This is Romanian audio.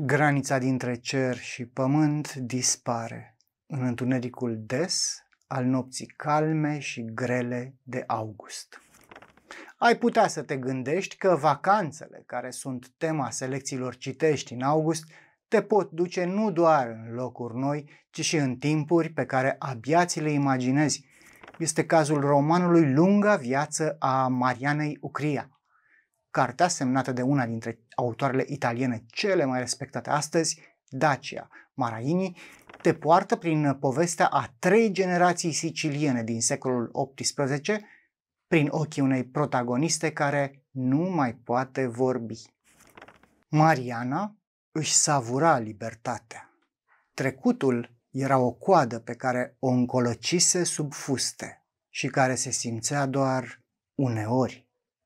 Granița dintre cer și pământ dispare în întunericul des al nopții calme și grele de august. Ai putea să te gândești că vacanțele, care sunt tema selecțiilor citești în august, te pot duce nu doar în locuri noi, ci și în timpuri pe care abia ți le imaginezi. Este cazul romanului Lunga viață a Marianei Ucria – cartea semnată de una dintre autoarele italiene cele mai respectate astăzi, Dacia Maraini, te poartă prin povestea a trei generații siciliene din secolul XVIII, prin ochii unei protagoniste care nu mai poate vorbi. Mariana își savura libertatea. Trecutul era o coadă pe care o încolăcise sub fuste și care se simțea doar uneori